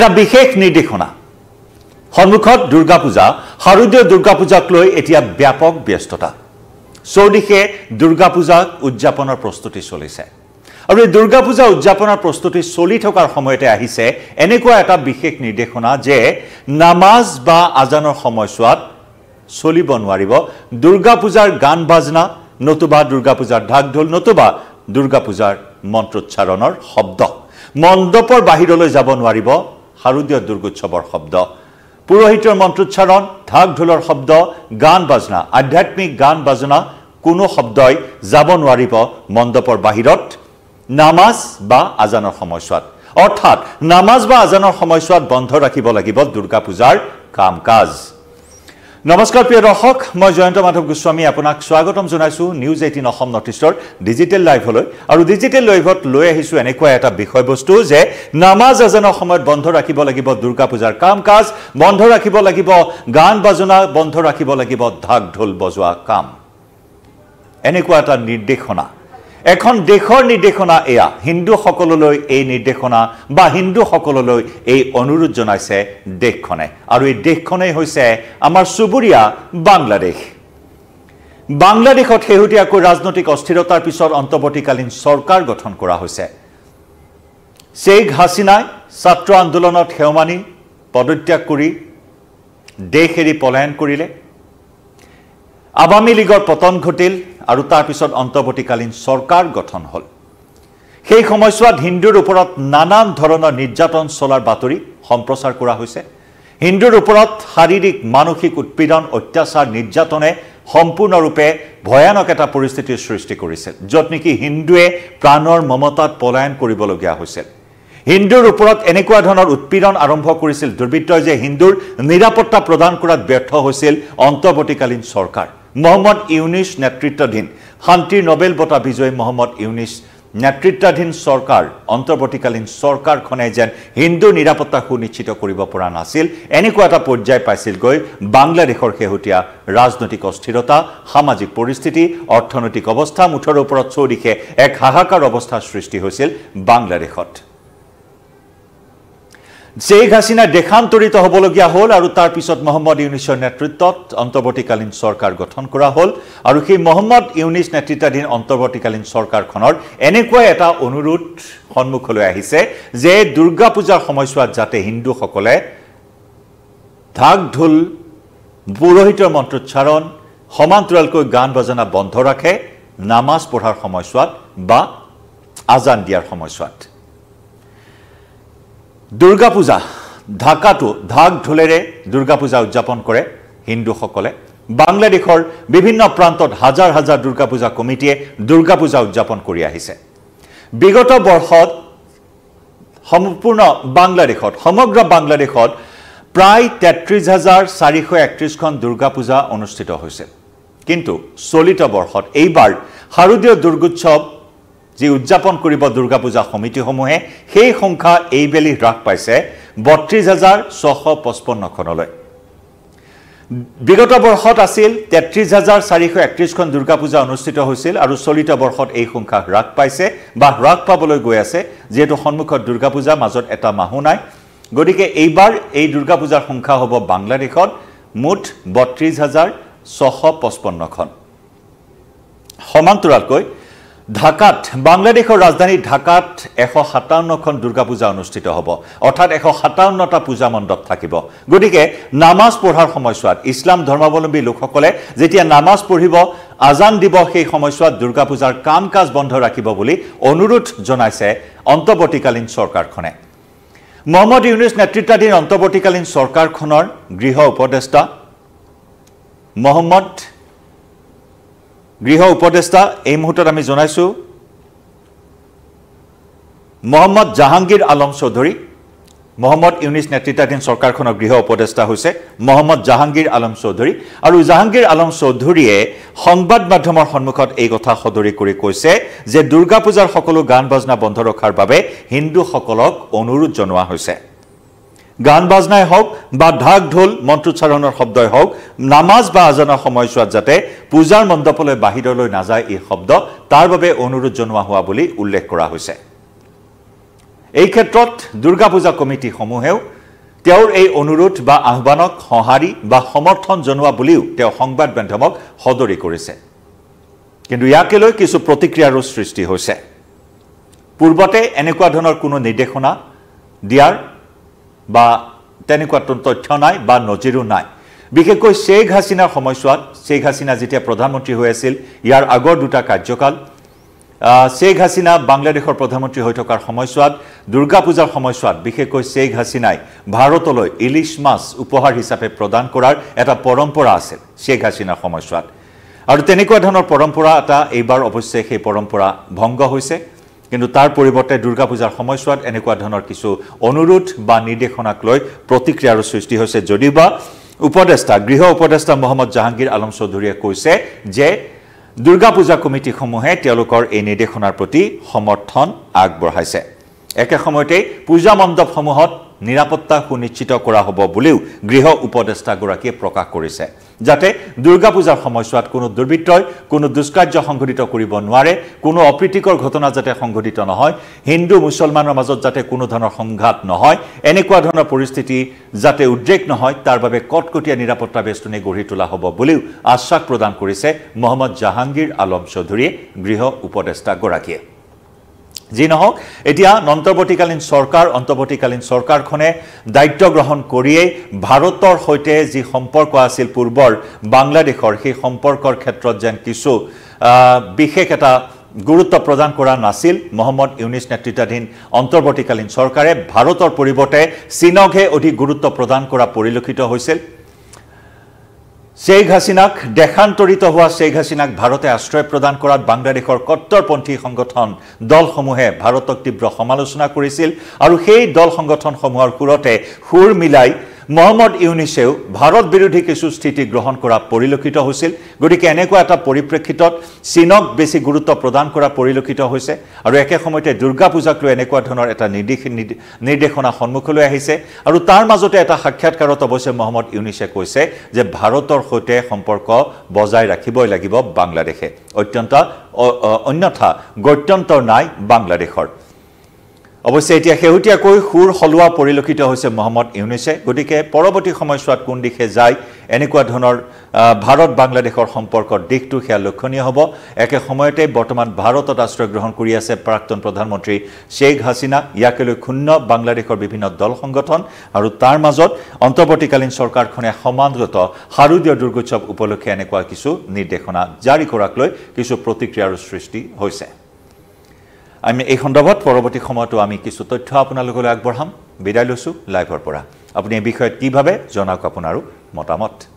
এটা বিশেষ নিৰ্দেশনা সন্মুখত দুৰ্গা পূজা শাৰদীয় দুৰ্গা পূজাক লৈ এতিয়া ব্যাপক ব্যস্ততা চৌদিশে দুৰ্গা পূজাক উদযাপনৰ প্ৰস্তুতি চলিছে আৰু এই দুৰ্গা পূজা উদযাপনৰ প্ৰস্তুতি চলি থকাৰ সময়তে আহিছে এনেকুৱা এটা বিশেষ নিৰ্দেশনা যে নামাজ বা আজানৰ সময়ছোৱাত চলিব নোৱাৰিব দুৰ্গা পূজাৰ গান বাজনা নতুবা দুৰ্গা পূজাৰ ঢাক ঢোল নতুবা দুৰ্গা পূজাৰ মন্ত্ৰোচ্চাৰণৰ শব্দ মণ্ডপৰ বাহিৰলৈ যাব নোৱাৰিব শাৰদীয় দুৰ্গোৎসৱৰ শব্দ পুৰোহিতৰ মন্ত্ৰোচ্চাৰণ ঢাক ঢোলৰ শব্দ গান বাজনা আধ্যাত্মিক গান বাজনা কোনো শব্দই যাব নোৱাৰিব মণ্ডপৰ বাহিৰত নামাজ বা আজানৰ সময়ছোৱাত অৰ্থাৎ নামাজ বা আজানৰ সময়ছোৱাত বন্ধ ৰাখিব লাগিব দুৰ্গা পূজাৰ কাম কাজ নমস্কাৰ প্ৰিয় দৰ্শক মই জয়ন্ত মাধৱ গোস্বামী আপোনাক স্বাগতম জনাইছোঁ নিউজ এইটিন অসম নৰ্থ ইষ্টৰ ডিজিটেল লাইভলৈ আৰু ডিজিটেল লাইভত লৈ আহিছোঁ এনেকুৱা এটা বিষয়বস্তু যে নামাজ এজনৰ সময়ত বন্ধ ৰাখিব লাগিব দুৰ্গা পূজাৰ কাম কাজ বন্ধ ৰাখিব লাগিব গান বাজনা বন্ধ ৰাখিব লাগিব ঢাক ঢোল বজোৱা কাম এনেকুৱা এটা নিৰ্দেশনা এখন দেশৰ নিৰ্দেশনা এয়া হিন্দুসকললৈ এই নিৰ্দেশনা বা হিন্দুসকললৈ এই অনুৰোধ জনাইছে দেশখনে আৰু এই দেশখনেই হৈছে আমাৰ চুবুৰীয়া বাংলাদেশ বাংলাদেশত শেহতীয়াকৈ ৰাজনৈতিক অস্থিৰতাৰ পিছত অন্তৱৰ্তীকালীন চৰকাৰ গঠন কৰা হৈছে শ্বেইখ হাছিনাই ছাত্ৰ আন্দোলনত সেৱমানি পদত্যাগ কৰি দেশ এৰি পলায়ন কৰিলে আৱামী লীগৰ পতন ঘটিল আৰু তাৰপিছত অন্তৱৰ্তীকালীন চৰকাৰ গঠন হ'ল সেই সময়ছোৱাত হিন্দুৰ ওপৰত নানান ধৰণৰ নিৰ্যাতন চলাৰ বাতৰি সম্প্ৰচাৰ কৰা হৈছে হিন্দুৰ ওপৰত শাৰীৰিক মানসিক উৎপীড়ন অত্যাচাৰ নিৰ্যাতনে সম্পূৰ্ণৰূপে ভয়ানক এটা পৰিস্থিতিৰ সৃষ্টি কৰিছিল য'ত নেকি হিন্দুৱে প্ৰাণৰ মমতাত পলায়ন কৰিবলগীয়া হৈছিল হিন্দুৰ ওপৰত এনেকুৱা ধৰণৰ উৎপীড়ন আৰম্ভ কৰিছিল দুৰ্বৃত্তই যে হিন্দুৰ নিৰাপত্তা প্ৰদান কৰাত ব্যৰ্থ হৈছিল অন্তৱৰ্তীকালীন চৰকাৰ মহম্মদ ইউনিছ নেতৃত্বাধীন শান্তিৰ নবেল বঁটা বিজয়ী মহম্মদ ইউনিছ নেতৃত্বাধীন চৰকাৰ অন্তৰ্বৰ্তীকালীন চৰকাৰখনে যেন হিন্দু নিৰাপত্তা সুনিশ্চিত কৰিব পৰা নাছিল এনেকুৱা এটা পৰ্যায় পাইছিলগৈ বাংলাদেশৰ শেহতীয়া ৰাজনৈতিক অস্থিৰতা সামাজিক পৰিস্থিতি অৰ্থনৈতিক অৱস্থা মুঠৰ ওপৰত চৌদিশে এক হাহাকাৰ অৱস্থাৰ সৃষ্টি হৈছিল বাংলাদেশত শ্বেখ হাসিনা দেশান্তৰিত হ'বলগীয়া হ'ল আৰু তাৰ পিছত মহম্মদ ইউনিছৰ নেতৃত্বত অন্তৱৰ্তীকালীন চৰকাৰ গঠন কৰা হ'ল আৰু সেই মহম্মদ ইউনিছ নেতৃত্বাধীন অন্তৱৰ্তীকালীন চৰকাৰখনৰ এনেকুৱা এটা অনুৰোধ সন্মুখলৈ আহিছে যে দুৰ্গা পূজাৰ সময়ছোৱাত যাতে হিন্দুসকলে ঢাক ঢোল পুৰোহিতৰ মন্ত্ৰোচ্চাৰণ সমান্তৰালকৈ গান বাজনা বন্ধ ৰাখে নামাজ পঢ়াৰ সময়ছোৱাত বা আজান দিয়াৰ সময়ছোৱাত দুৰ্গা পূজা ঢাকাটো ঢাক ঢোলেৰে দুৰ্গা পূজা উদযাপন কৰে হিন্দুসকলে বাংলাদেশৰ বিভিন্ন প্ৰান্তত হাজাৰ হাজাৰ দুৰ্গা পূজা কমিটিয়ে দুৰ্গা পূজা উদযাপন কৰি আহিছে বিগত বৰ্ষত সম্পূৰ্ণ বাংলাদেশত সমগ্ৰ বাংলাদেশত প্ৰায় তেত্ৰিছ হাজাৰ চাৰিশ একত্ৰিছখন দুৰ্গা পূজা অনুষ্ঠিত হৈছে কিন্তু চলিত বৰ্ষত এইবাৰ শাৰদীয় দুৰ্গোৎসৱ যি উদযাপন কৰিব দুৰ্গা পূজা সমিতিসমূহে সেই সংখ্যা এইবেলি হ্ৰাস পাইছে বত্ৰিছ হাজাৰ ছশ পঁচপন্নখনলৈ বিগত বৰ্ষত আছিল তেত্ৰিছ হাজাৰ চাৰিশ একত্ৰিছখন দুৰ্গা পূজা অনুষ্ঠিত হৈছিল আৰু চলিত বৰ্ষত এই সংখ্যা হ্ৰাস পাইছে বা হ্ৰাস পাবলৈ গৈ আছে যিহেতু সন্মুখত দুৰ্গা পূজা মাজত এটা মাহো নাই গতিকে এইবাৰ এই দুৰ্গা পূজাৰ সংখ্যা হ'ব বাংলাদেশত মুঠ বত্ৰিছ হাজাৰ ছশ পঁচপন্নখন সমান্তৰালকৈ ঢাকাত বাংলাদেশৰ ৰাজধানী ঢাকাত এশ সাতাৱন্নখন দুৰ্গা পূজা অনুষ্ঠিত হ'ব অৰ্থাৎ এশ সাতাৱন্নটা পূজা মণ্ডপ থাকিব গতিকে নামাজ পঢ়াৰ সময়ছোৱাত ইছলাম ধৰ্মাৱলম্বী লোকসকলে যেতিয়া নামাজ পঢ়িব আজান দিব সেই সময়ছোৱাত দুৰ্গা পূজাৰ কাম কাজ বন্ধ ৰাখিব বুলি অনুৰোধ জনাইছে অন্তৱৰ্তীকালীন চৰকাৰখনে মহম্মদ ইউনিছ নেতৃত্বাধীন অন্তৱৰ্তীকালীন চৰকাৰখনৰ গৃহ উপদেষ্টা মহম্মদ গৃহ উপদেষ্টা এই মুহূৰ্তত আমি জনাইছোঁ মহম্মদ জাহাংগীৰ আলম চৌধুৰী মহম্মদ ইউনিচ নেতৃত্বাধীন চৰকাৰখনৰ গৃহ উপদেষ্টা হৈছে মহম্মদ জাহাংগীৰ আলম চৌধুৰী আৰু জাহাংগীৰ আলম চৌধুৰীয়ে সংবাদ মাধ্যমৰ সন্মুখত এই কথা সদৰি কৰি কৈছে যে দুৰ্গা পূজাৰ সকলো গান বাজনা বন্ধ ৰখাৰ বাবে হিন্দুসকলক অনুৰোধ জনোৱা হৈছে গান বাজনাই হওক বা ঢাক ঢোল মন্ত্ৰোচ্চাৰণৰ শব্দই হওক নামাজ বা আজানৰ সময়ছোৱাত যাতে পূজাৰ মণ্ডপলৈ বাহিৰলৈ নাযায় এই শব্দ তাৰ বাবে অনুৰোধ জনোৱা হোৱা বুলি উল্লেখ কৰা হৈছে এই ক্ষেত্ৰত দুৰ্গা পূজা কমিটিসমূহেও তেওঁৰ এই অনুৰোধ বা আহ্বানক সঁহাৰি বা সমৰ্থন জনোৱা বুলিও তেওঁ সংবাদ মাধ্যমক সদৰি কৰিছে কিন্তু ইয়াকে লৈ কিছু প্ৰতিক্ৰিয়াৰো সৃষ্টি হৈছে পূৰ্বতে এনেকুৱা ধৰণৰ কোনো নিৰ্দেশনা দিয়াৰ বা তেনেকুৱা তথ্য নাই বা নজিৰো নাই বিশেষকৈ শ্বেখ হাছিনাৰ সময়ছোৱাত শ্বেখ হাছিনা যেতিয়া প্ৰধানমন্ত্ৰী হৈ আছিল ইয়াৰ আগৰ দুটা কাৰ্যকাল শ্বেখ হাছিনা বাংলাদেশৰ প্ৰধানমন্ত্ৰী হৈ থকাৰ সময়ছোৱাত দুৰ্গা পূজাৰ সময়ছোৱাত বিশেষকৈ শ্বেখ হাছিনাই ভাৰতলৈ ইলিছ মাছ উপহাৰ হিচাপে প্ৰদান কৰাৰ এটা পৰম্পৰা আছিল শ্বেখ হাছিনাৰ সময়ছোৱাত আৰু তেনেকুৱা ধৰণৰ পৰম্পৰা এটা এইবাৰ অৱশ্যে সেই পৰম্পৰা ভংগ হৈছে কিন্তু তাৰ পৰিৱৰ্তে দুৰ্গা পূজাৰ সময়ছোৱাত এনেকুৱা ধৰণৰ কিছু অনুৰোধ বা নিৰ্দেশনাক লৈ প্ৰতিক্ৰিয়াৰো সৃষ্টি হৈছে যদিওবা উপদেষ্টা গৃহ উপদেষ্টা মহম্মদ জাহাংগীৰ আলম চৌধুৰীয়ে কৈছে যে দুৰ্গা পূজা কমিটিসমূহে তেওঁলোকৰ এই নিৰ্দেশনাৰ প্ৰতি সমৰ্থন আগবঢ়াইছে একে সময়তে পূজা মণ্ডপসমূহত নিৰাপত্তা সুনিশ্চিত কৰা হব বুলিও গৃহ উপদেষ্টাগৰাকীয়ে প্ৰকাশ কৰিছে যাতে দুৰ্গা পূজাৰ সময়ছোৱাত কোনো দুৰ্বৃত্তই কোনো দুষ্কাৰ্য সংঘটিত কৰিব নোৱাৰে কোনো অপ্ৰীতিকৰ ঘটনা যাতে সংঘটিত নহয় হিন্দু মুছলমানৰ মাজত যাতে কোনো ধৰণৰ সংঘাত নহয় এনেকুৱা ধৰণৰ পৰিস্থিতি যাতে উদ্বেগ নহয় তাৰ বাবে কটকটীয়া নিৰাপত্তা বেষ্টনী গঢ়ি তোলা হব বুলিও আশ্বাস প্ৰদান কৰিছে মহম্মদ জাহাংগীৰ আলম চৌধুৰীয়ে গৃহ উপদেষ্টাগৰাকীয়ে যি নহওক এতিয়া অন্তৰ্বৰ্তীকালীন চৰকাৰ অন্তৱৰ্তীকালীন চৰকাৰখনে দায়িত্ব গ্ৰহণ কৰিয়েই ভাৰতৰ সৈতে যি সম্পৰ্ক আছিল পূৰ্বৰ বাংলাদেশৰ সেই সম্পৰ্কৰ ক্ষেত্ৰত যেন কিছু বিশেষ এটা গুৰুত্ব প্ৰদান কৰা নাছিল মহম্মদ ইউনিছ নেতৃত্বাধীন অন্তৱৰ্তীকালীন চৰকাৰে ভাৰতৰ পৰিৱৰ্তে চীনকহে অধিক গুৰুত্ব প্ৰদান কৰা পৰিলক্ষিত হৈছিল শেখ হাসিনাক দেখান্তরিত হওয়া শেখ হাসিনাক ভারতে আশ্রয় প্রদান করাত বাংলাদেশের কট্টরপন্থী সংগঠন দলসমূহে ভারতক তীব্র সমালোচনা করেছিল আর সেই দল সংগঠন সমূহের সুরতে সুর মিলাই মহম্মদ ইউনিছেও ভাৰত বিৰোধী কিছু স্থিতি গ্ৰহণ কৰা পৰিলক্ষিত হৈছিল গতিকে এনেকুৱা এটা পৰিপ্ৰেক্ষিতত চীনক বেছি গুৰুত্ব প্ৰদান কৰা পৰিলক্ষিত হৈছে আৰু একে সময়তে দুৰ্গা পূজাক লৈ এনেকুৱা ধৰণৰ এটা নিৰ্দেশ নিৰ্দেশনা সন্মুখলৈ আহিছে আৰু তাৰ মাজতে এটা সাক্ষাৎকাৰত অৱশ্যে মহম্মদ ইউনিছে কৈছে যে ভাৰতৰ সৈতে সম্পৰ্ক বজাই ৰাখিবই লাগিব বাংলাদেশে অত্যন্ত অন্যথা গত্যন্তৰ নাই বাংলাদেশৰ অৱশ্যে এতিয়া শেহতীয়াকৈ সুৰ সলোৱা পৰিলক্ষিত হৈছে মহম্মদ ইউনিছে গতিকে পৰৱৰ্তী সময়ছোৱাত কোন দিশে যায় এনেকুৱা ধৰণৰ ভাৰত বাংলাদেশৰ সম্পৰ্কৰ দিশটো সেয়া লক্ষণীয় হ'ব একে সময়তে বৰ্তমান ভাৰতত আশ্ৰয় গ্ৰহণ কৰি আছে প্ৰাক্তন প্ৰধানমন্ত্ৰী শ্বেইখ হাছিনা ইয়াকে লৈ ক্ষুণ্ণ বাংলাদেশৰ বিভিন্ন দল সংগঠন আৰু তাৰ মাজত অন্তৱৰ্তীকালীন চৰকাৰখনে সমানগত শাৰদীয় দুৰ্গোৎসৱ উপলক্ষে এনেকুৱা কিছু নিৰ্দেশনা জাৰি কৰাক লৈ কিছু প্ৰতিক্ৰিয়াৰো সৃষ্টি হৈছে আমি এই সন্দৰ্ভত পৰৱৰ্তী সময়তো আমি কিছু তথ্য আপোনালোকলৈ আগবঢ়াম বিদায় লৈছোঁ লাইভৰ পৰা আপুনি এই বিষয়ত কিভাৱে জনাওক আপোনাৰো মতামত